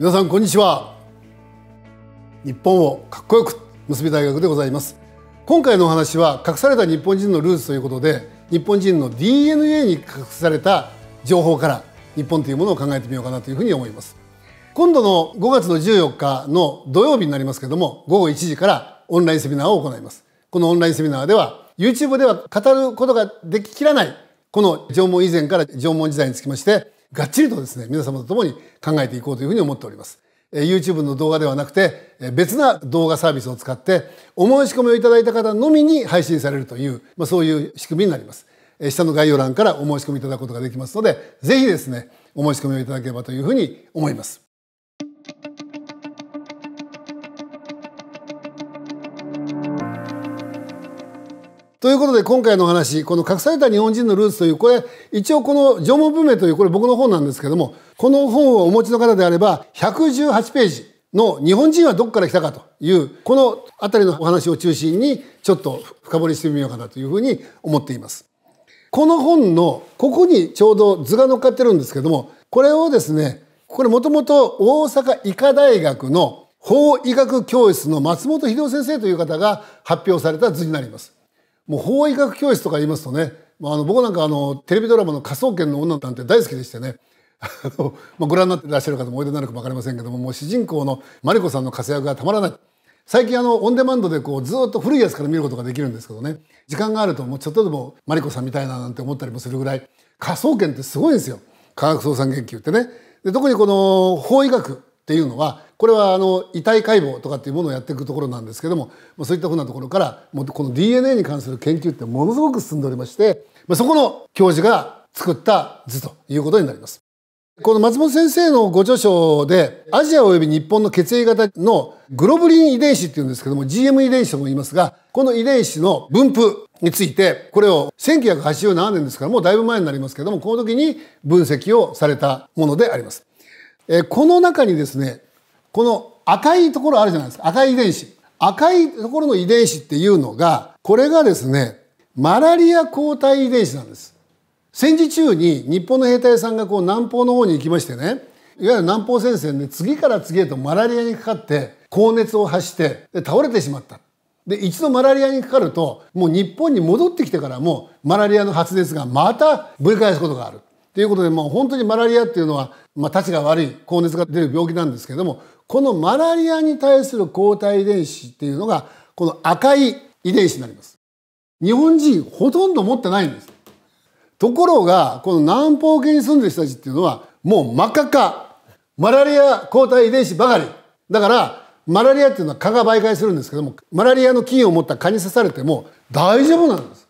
皆さんこんにちは日本をかっこよく結び大学でございます今回のお話は隠された日本人のルーツということで日本人の DNA に隠された情報から日本というものを考えてみようかなというふうに思います今度の5月の14日の土曜日になりますけども午後1時からオンラインセミナーを行いますこのオンラインセミナーでは YouTube では語ることができきらないこの縄文以前から縄文時代につきましてがっちりとですね、皆様と共に考えていこうというふうに思っております。YouTube の動画ではなくて、別な動画サービスを使って、お申し込みをいただいた方のみに配信されるという、まあ、そういう仕組みになります。下の概要欄からお申し込みいただくことができますので、ぜひですね、お申し込みをいただければというふうに思います。ということで今回のお話この隠された日本人のルーツというこれ一応この縄文文明というこれ僕の本なんですけどもこの本をお持ちの方であれば118ページの日本人はどこから来たかというこの辺りのお話を中心にちょっと深掘りしてみようかなというふうに思っています。この本のここにちょうど図が乗っかってるんですけどもこれをですねこれもともと大阪医科大学の法医学教室の松本秀夫先生という方が発表された図になります。もう法医学教室とか言いますとね、まあ、あの僕なんかあのテレビドラマの「科捜研の女」なんて大好きでしてね まあご覧になってらっしゃる方もおいでになるかも分かりませんけどももう主人公のマリコさんの活躍がたまらない最近あのオンデマンドでこうずっと古いやつから見ることができるんですけどね時間があるともうちょっとでもマリコさんみたいななんて思ったりもするぐらい科捜研ってすごいんですよ科学捜査研究ってね。で特にこの法医学ていうのはこれはあの遺体解剖とかっていうものをやっていくところなんですけどもそういったふうなところからこの DNA に関する研究ってものすごく進んでおりましてそこの教授が作った図ということになります。この松本先生のご著書で、アジア及び日本の血液型のグロブリン遺伝子っていうんですけども、GM 遺伝子とも言いますが、この遺伝子の分布について、これを1987年ですから、もうだいぶ前になりますけども、この時に分析をされたものであります。えこの中にですねこの赤いところあるじゃないですか赤い遺伝子赤いところの遺伝子っていうのがこれがですねマラリア抗体遺伝子なんです戦時中に日本の兵隊さんがこう南方の方に行きましてねいわゆる南方戦線で次から次へとマラリアにかかって高熱を発してで倒れてしまったで一度マラリアにかかるともう日本に戻ってきてからもマラリアの発熱がまたぶり返すことがあるということで、もう本当にマラリアっていうのは、まあ、たちが悪い、高熱が出る病気なんですけども、このマラリアに対する抗体遺伝子っていうのが、この赤い遺伝子になります。日本人ほとんど持ってないんです。ところが、この南方系に住んでる人たちっていうのは、もう真っ赤っか、マラリア抗体遺伝子ばかり。だから、マラリアっていうのは蚊が媒介するんですけども、マラリアの菌を持った蚊に刺されても大丈夫なんです。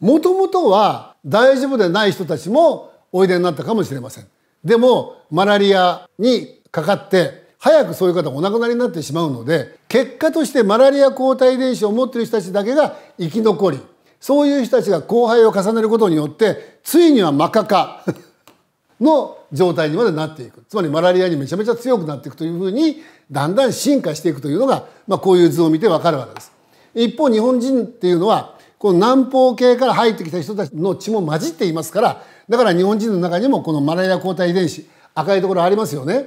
もともとは大丈夫でない人たちもおいでになったかもしれませんでもマラリアにかかって早くそういう方お亡くなりになってしまうので結果としてマラリア抗体遺伝子を持っている人たちだけが生き残りそういう人たちが後輩を重ねることによってついにはマカカ の状態にまでなっていくつまりマラリアにめちゃめちゃ強くなっていくというふうにだんだん進化していくというのが、まあ、こういう図を見てわかるわけです。一方日本人っていうのはこの南方系から入ってきた人たちの血も混じっていますからだから日本人の中にもこのマラリア抗体遺伝子赤いところありますよね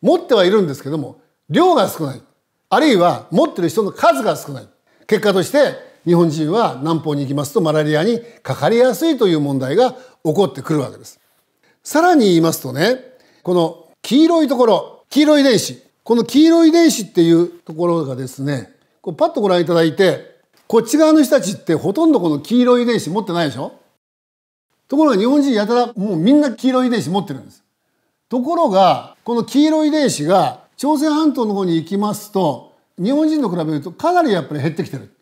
持ってはいるんですけども量が少ないあるいは持ってる人の数が少ない結果として日本人は南方に行きますとマラリアにかかりやすいという問題が起こってくるわけですさらに言いますとねこの黄色いところ黄色い遺伝子この黄色い遺伝子っていうところがですねこうパッとご覧いただいてこっち側の人たちってほとんどこの黄色い遺伝子持ってないでしょところが日本人やたらもうみんな黄色い遺伝子持ってるんです。ところがこの黄色い遺伝子が朝鮮半島の方に行きますと日本人と比べるとかなりやっぱり減ってきてる。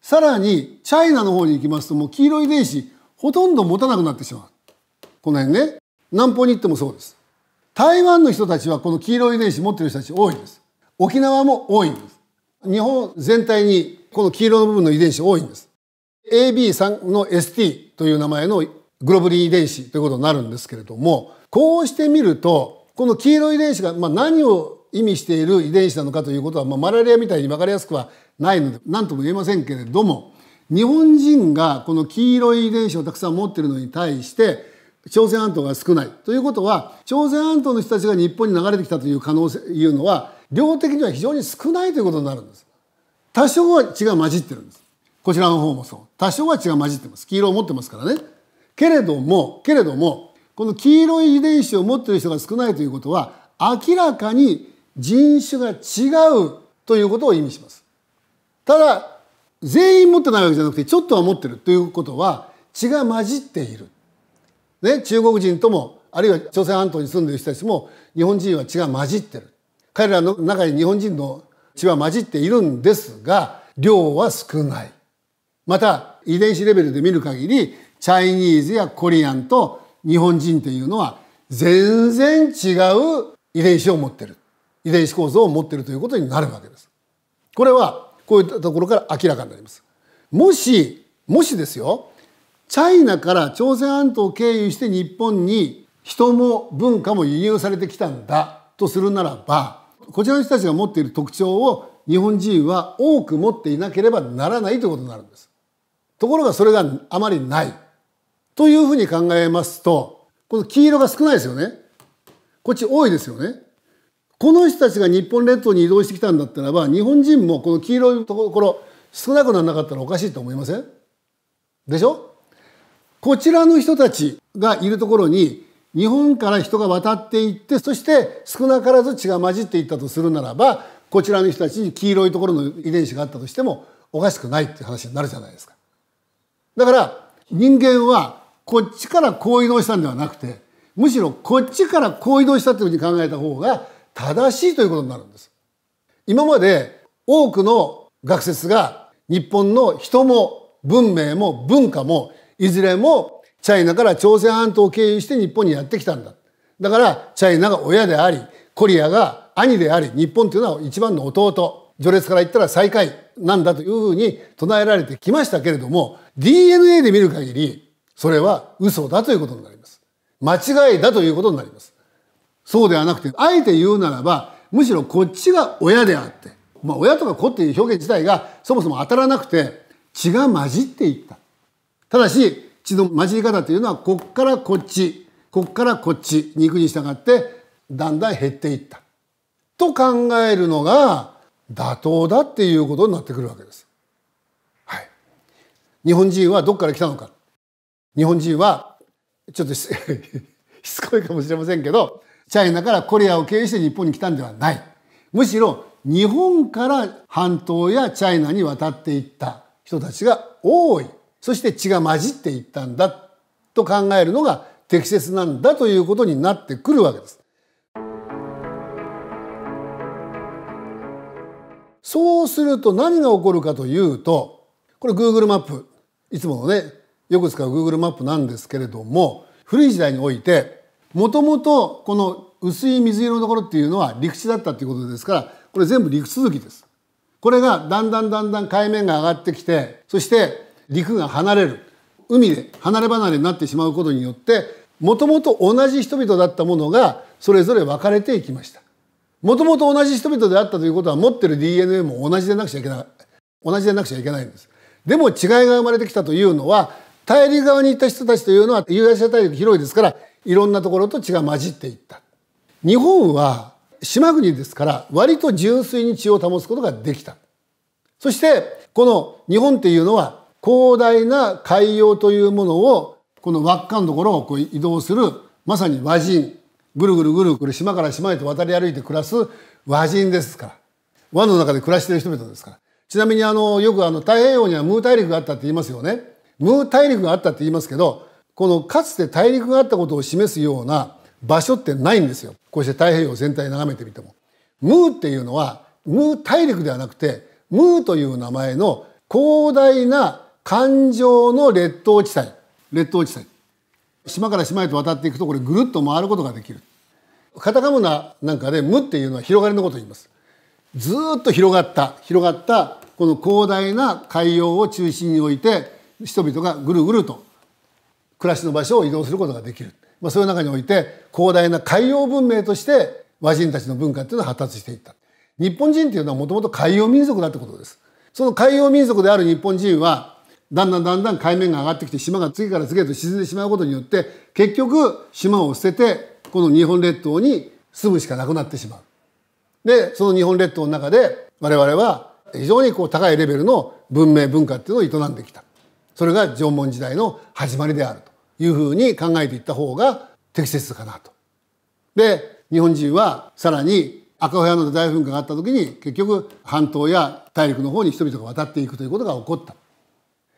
さらにチャイナの方に行きますともう黄色い遺伝子ほとんど持たなくなってしまう。この辺ね。南方に行ってもそうです。台湾の人たちはこの黄色い遺伝子持ってる人たち多いです。沖縄も多いんです。日本全体にこの黄色の部分の遺伝子多いんです。AB3 の ST という名前のグロブリン遺伝子ということになるんですけれども、こうしてみると、この黄色遺伝子が、まあ、何を意味している遺伝子なのかということは、まあ、マラリアみたいに分かりやすくはないので、何とも言えませんけれども、日本人がこの黄色い遺伝子をたくさん持ってるのに対して、朝鮮半島が少ない。ということは、朝鮮半島の人たちが日本に流れてきたという可能性、いうのは、量的には非常に少ないということになるんです。多少は血が混じってるんですこちらの方もそう多少は血が混じってます黄色を持ってますからねけれどもけれどもこの黄色い遺伝子を持ってる人が少ないということは明らかに人種が違うということを意味しますただ全員持ってないわけじゃなくてちょっとは持ってるということは血が混じっている、ね、中国人ともあるいは朝鮮半島に住んでいる人たちも日本人は血が混じってる彼らの中に日本人の血は混じっているんですが量は少ないまた遺伝子レベルで見る限りチャイニーズやコリアンと日本人っていうのは全然違う遺伝子を持ってる遺伝子構造を持ってるということになるわけですこれはこういったところから明らかになりますもしもしですよチャイナから朝鮮半島を経由して日本に人も文化も輸入されてきたんだとするならばこちらの人たちが持っている特徴を日本人は多く持っていなければならないということになるんです。ところがそれがあまりない。というふうに考えますと、この黄色が少ないですよね。こっち多いですよね。この人たちが日本列島に移動してきたんだったらば、日本人もこの黄色いところ少なくならなかったらおかしいと思いませんでしょこちらの人たちがいるところに日本から人が渡っていってそして少なからず血が混じっていったとするならばこちらの人たちに黄色いところの遺伝子があったとしてもおかしくないっていう話になるじゃないですか。だから人間はこっちからこう移動したんではなくてむしろこっちからこう移動したというふうに考えた方が正しいということになるんです。今まで多くの学説が日本の人も文明も文化もいずれもチャイナから朝鮮半島を経由して日本にやってきたんだ。だからチャイナが親であり、コリアが兄であり、日本というのは一番の弟。序列から言ったら最下位なんだというふうに唱えられてきましたけれども、DNA で見る限り、それは嘘だということになります。間違いだということになります。そうではなくて、あえて言うならば、むしろこっちが親であって、まあ親とか子っていう表現自体がそもそも当たらなくて、血が混じっていった。ただし、血の混じり方というのはこっからこっちこっからこっちに行くに従ってだんだん減っていったと考えるのが妥当だっていうことになってくるわけです。はい、日本人はどっから来たのか日本人はちょっと しつこいかもしれませんけどチャイナからコリアを経由して日本に来たんではない。むしろ日本から半島やチャイナに渡っていった人たちが多いそして血が混じっていったんだと考えるのが適切なんだということになってくるわけです。そうすると何が起こるかというとこれ Google マップいつものねよく使う Google マップなんですけれども古い時代においてもともとこの薄い水色のところっていうのは陸地だったということですからこれ全部陸続きです。これがだんだんだんだん海面が上がってきてそして陸が離れる海で離れ離れになってしまうことによってもともと同じ人々だったものがそれぞれ分かれていきました。もともと同じ人々であったということは持ってる DNA も同じでなくちゃいけない同じでなくちゃいけないんです。でも違いが生まれてきたというのは大陸側にいた人たちというのはユーラ大陸広いですからいろんなところと血が混じっていった。日本は島国ですから割と純粋に血を保つことができた。そしてこの日本っていうのは広大な海洋というものをこの輪っかのところをこう移動するまさに和人ぐるぐるぐるぐる島から島へと渡り歩いて暮らす和人ですから和の中で暮らしてる人々ですからちなみにあのよくあの太平洋にはムー大陸があったって言いますよねムー大陸があったって言いますけどこのかつて大陸があったことを示すような場所ってないんですよこうして太平洋全体眺めてみてもムーっていうのはムー大陸ではなくてムーという名前の広大な環状の列島地帯列島地帯島から島へと渡っていくとこれぐるっと回ることができるカタカムナなんかで「無」っていうのは広がりのことを言いますずっと広がった広がったこの広大な海洋を中心に置いて人々がぐるぐると暮らしの場所を移動することができる、まあ、そういう中において広大な海洋文明として和人たちの文化っていうのは発達していった日本人っていうのはもともと海洋民族だってことですその海洋民族である日本人はだんだんだんだん海面が上がってきて島が次から次へと沈んでしまうことによって結局島を捨ててこの日本列島に住むしかなくなってしまう。でその日本列島の中で我々は非常にこう高いレベルの文明文化っていうのを営んできた。それが縄文時代の始まりであるというふうに考えていった方が適切かなと。で日本人はさらに赤穂山の大噴火があった時に結局半島や大陸の方に人々が渡っていくということが起こった。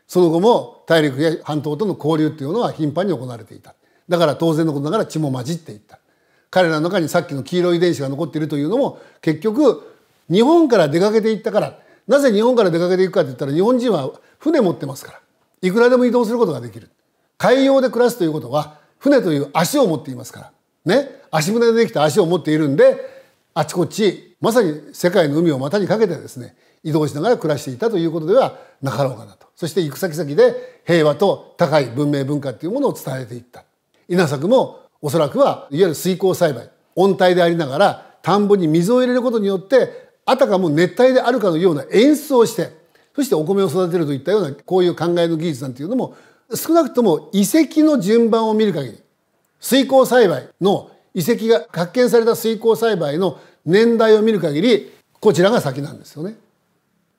その後も大陸や半島との交流というのは頻繁に行われていただから当然のことながら血も混じっていった彼らの中にさっきの黄色い遺伝子が残っているというのも結局日本から出かけていったからなぜ日本から出かけていくかっていったら日本人は船持ってますからいくらでも移動することができる海洋で暮らすということは船という足を持っていますからね足舟でできた足を持っているんであちこちまさに世界の海を股にかけてですね移動しながら暮らしていたということではなかろうかなとそして行く先々で平和と高い文明文化というものを伝えていった稲作もおそらくはいわゆる水耕栽培温帯でありながら田んぼに水を入れることによってあたかも熱帯であるかのような演出をしてそしてお米を育てるといったようなこういう考えの技術なんていうのも少なくとも遺跡の順番を見る限り水耕栽培の遺跡が発見された水耕栽培の年代を見る限りこちらが先なんですよね。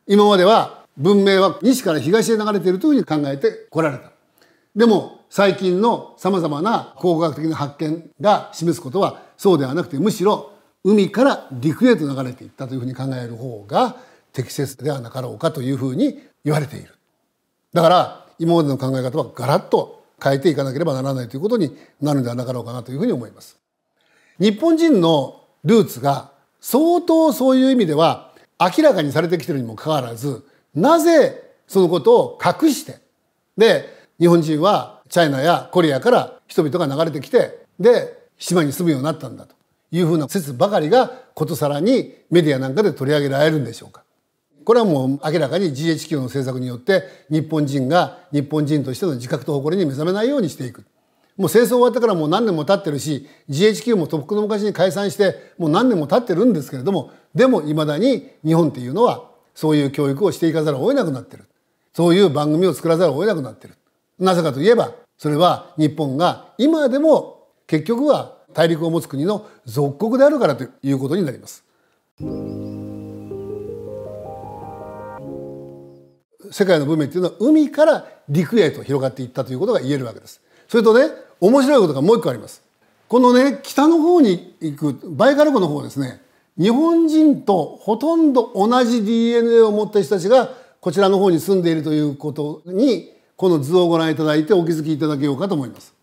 今までは文明は西から東へ流れているというふうに考えてこられた。でも最近のさまざまな考古学的な発見が示すことはそうではなくてむしろ海から陸へと流れていったというふうに考える方が適切ではなかろうかというふうに言われている。だから今までの考え方はガラッと変えていかなければならないということになるんではなかろうかなというふうに思います。日本人のルーツが相当そういう意味では明らかにされてきてるにもかかわらずなぜそのことを隠してで日本人はチャイナやコリアから人々が流れてきてで島に住むようになったんだというふうな説ばかりがことさらにメディアなんかで取り上げられるんでしょうかこれはもう明らかに GHQ の政策によって日本人が日本人としての自覚と誇りに目覚めないようにしていく。もう戦争終わってからもう何年も経ってるし GHQ もとっくの昔に解散してもう何年も経ってるんですけれどもでもいまだに日本っていうのはそういう教育をしていかざるを得なくなってる。そういう番組を作らざるを得なくなってる。なぜかといえば、それは日本が今でも結局は大陸を持つ国の属国であるからということになります。世界の文明っていうのは海から陸へと広がっていったということが言えるわけです。それとね、面白いことがもう一個あります。このね、北の方に行く、バイカル湖の方ですね、日本人とほとんど同じ DNA を持った人たちがこちらの方に住んでいるということにこの図をご覧いただいてお気づきいただけようかと思います。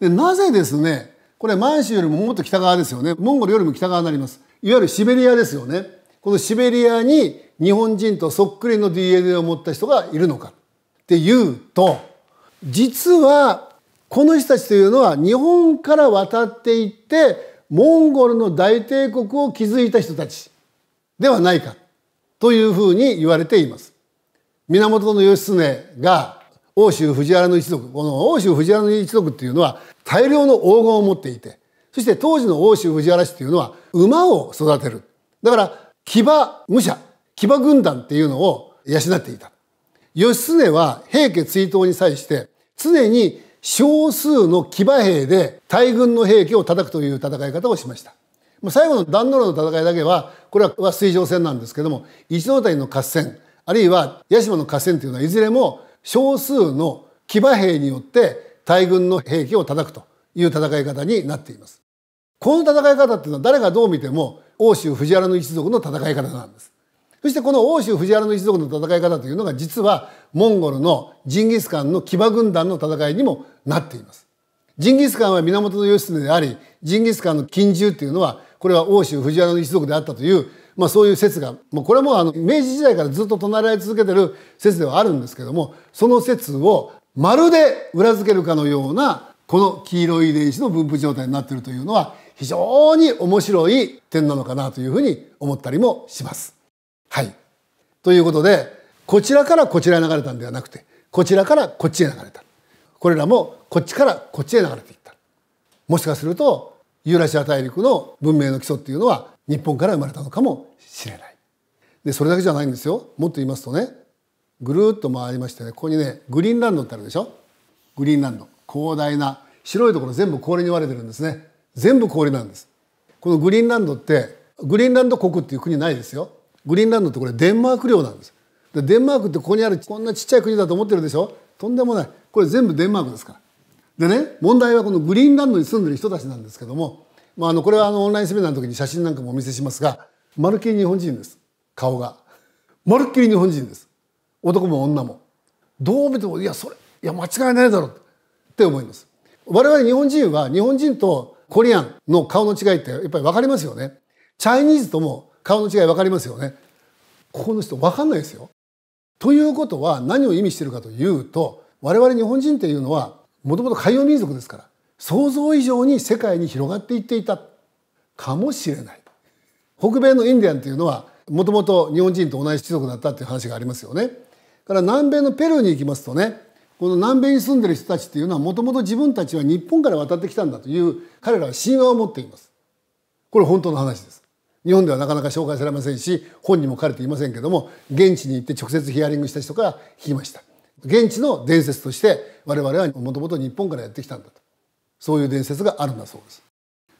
でなぜですねこれ満州よりももっと北側ですよねモンゴルよりも北側になります。いわゆるシベリアですよね。このシベリアに日本人とそっくりの DNA を持った人がいるのかっていうと実はこの人たちというのは日本から渡っていってモンゴルの大帝国を築いた人たちではないかというふうに言われています。源義経が欧州藤原の一族この欧州藤原の一族っていうのは大量の黄金を持っていてそして当時の欧州藤原氏っていうのは馬を育てるだから騎馬武者騎馬軍団っていうのを養っていた義経は平家追討に際して常に少数の騎馬兵で大軍の兵器を叩くという戦い方をしました。最後の壇ノ浦の戦いだけは、これは水上戦なんですけども、一ノ谷の合戦、あるいは八島の合戦というのは、いずれも少数の騎馬兵によって大軍の兵器を叩くという戦い方になっています。この戦い方っていうのは誰がどう見ても、欧州藤原の一族の戦い方なんです。そしてこの欧州藤原の一族の戦い方というのが実はモンゴルのジンギスカンの騎馬軍団の戦いにもなっています。ジンギスカンは源義経であり、ジンギスカンの近従っていうのは、これは欧州藤原の一族であったという、まあそういう説が、もうこれはもうあの明治時代からずっと唱えられ続けてる説ではあるんですけども、その説をまるで裏付けるかのような、この黄色い遺伝子の分布状態になっているというのは、非常に面白い点なのかなというふうに思ったりもします。はい。ということで、こちらからこちらへ流れたんではなくて、こちらからこっちへ流れた。これらもこっちからこっちへ流れていった。もしかすると、ユーラシア大陸の文明の基礎っていうのは日本から生まれたのかもしれない。で、それだけじゃないんですよ。もっと言いますとね、ぐるっと回りましてね、ここにね、グリーンランドってあるでしょグリーンランド。広大な白いところ全部氷に割れてるんですね全部氷なんですこのグリーンランドってグリーンランド国っていう国ないですよグリーンランドってこれデンマーク領なんですでデンマークってここにあるこんなちっちゃい国だと思ってるでしょとんでもないこれ全部デンマークですからでね問題はこのグリーンランドに住んでる人たちなんですけども、まあ、あのこれはあのオンラインセミナーの時に写真なんかもお見せしますがまるっきり日本人です顔がまるっきり日本人です男も女もどう見てもいやそれいや間違いないだろうって思います我々日本人は日本人とコリアンの顔の違いってやっぱり分かりますよねチャイニーズとも顔の違い分かりますよねここの人分かんないですよということは何を意味してるかというと我々日本人っていうのはもともと海洋民族ですから想像以上に世界に広がっていっていたかもしれない北米のインディアンっていうのはもともと日本人と同じ種族だったっていう話がありますよねから南米のペルーに行きますとねこの南米に住んでる人たちっていうのはもともと自分たちは日本から渡ってきたんだという彼らは神話を持っていますこれ本当の話です日本ではなかなか紹介されませんし本にも書かれていませんけども現地に行って直接ヒアリングした人から聞きました現地の伝説として我々はもともと日本からやってきたんだとそういう伝説があるんだそうです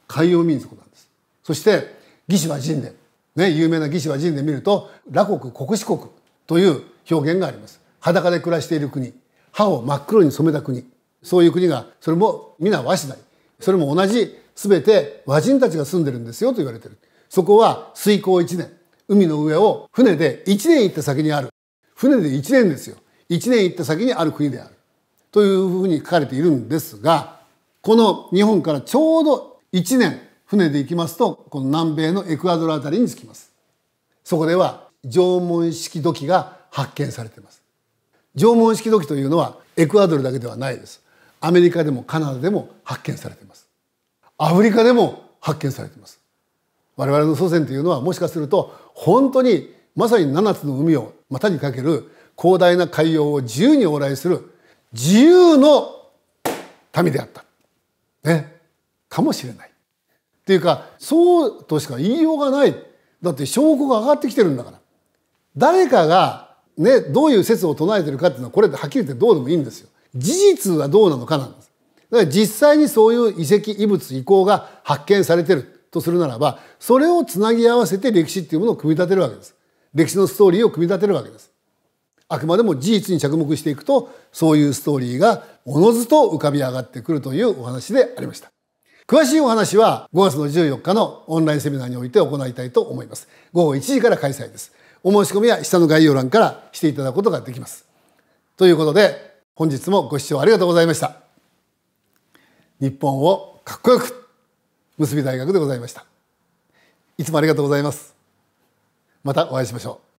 海洋民族なんですそして魏志は人伝ね有名な魏志は人殿見ると羅国国史国という表現があります裸で暮らしている国歯を真っ黒に染めた国そういう国がそれも皆和紙なりそれも同じ全て和人たちが住んでるんですよと言われてるそこは水耕1年。海の上を船で1年行った先にある。船で1年ですよ。1年行った先にある国である。というふうに書かれているんですが、この日本からちょうど1年船で行きますと、この南米のエクアドルあたりに着きます。そこでは縄文式土器が発見されています。縄文式土器というのはエクアドルだけではないです。アメリカでもカナダでも発見されています。アフリカでも発見されています。我々の祖先というのはもしかすると本当にまさに7つの海を股にかける広大な海洋を自由に往来する自由の民であった。ね。かもしれない。っていうかそうとしか言いようがない。だって証拠が上がってきてるんだから。誰かがね、どういう説を唱えてるかっていうのはこれはっきり言ってどうでもいいんですよ。事実はどうなのかなんです。だから実際にそういう遺跡、遺物、遺構が発見されてる。とするならばそれをつなぎ合わせて歴史っていうものを組み立てるわけです歴史のストーリーを組み立てるわけですあくまでも事実に着目していくとそういうストーリーがおのずと浮かび上がってくるというお話でありました詳しいお話は5月の14日のオンラインセミナーにおいて行いたいと思います午後1時から開催ですお申し込みは下の概要欄からしていただくことができますということで本日もご視聴ありがとうございました日本をかっこよく結び大学でございましたいつもありがとうございますまたお会いしましょう